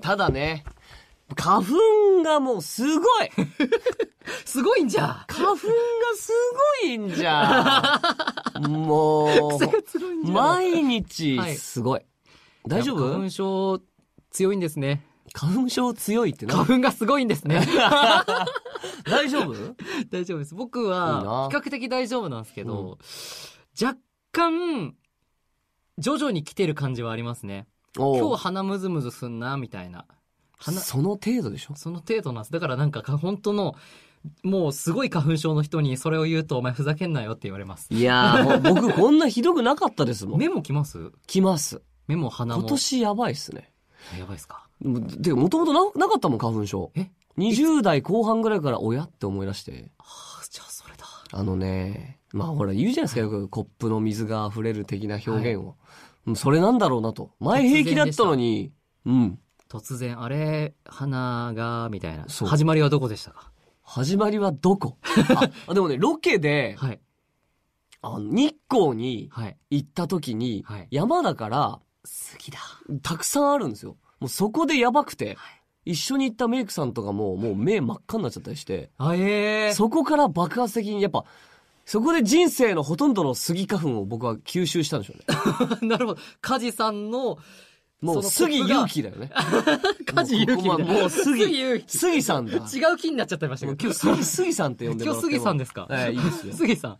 ただね、花粉がもうすごい すごいんじゃ花粉がすごいんじゃもう、毎日すごい。はい、大丈夫花粉症強いんですね。花粉症強いって花粉がすごいんですね。大丈夫 大丈夫です。僕は、比較的大丈夫なんですけど、いいうん、若干、徐々に来てる感じはありますね。今日鼻むずむずすんな、みたいな。鼻その程度でしょその程度なんです。だからなんか、本当の、もうすごい花粉症の人にそれを言うと、お前ふざけんなよって言われます。いやー、もう 僕こんなひどくなかったですもん。目も来ます来ます。目も鼻も。今年やばいっすね。やばいっすか。でも、もともとななかったもん、花粉症。え ?20 代後半ぐらいから親って思い出して。ああ、じゃあそれだ。あのね、まあほら言うじゃないですかよくコップの水が溢れる的な表現を、はい、それなんだろうなと前平気だったのにうん突然あれ花がみたいな始まりはどこでしたか始まりはどこ あでもねロケで、はい、あ日光に行った時に、はい、山だから杉だたくさんあるんですよもうそこでやばくて、はい一緒に行ったメイクさんとかももう目真っ赤になっちゃったりして、えー、そこから爆発的にやっぱそこで人生のほとんどの杉花粉を僕は吸収したんでしょうね。なるほど。梶さんの、もう杉勇気だよね。梶 勇気もう杉勇気。杉さんだ。違う気になっちゃってましたけど。今日杉、杉さんって呼んでも今日杉さんですかえいいですよ。杉 さん。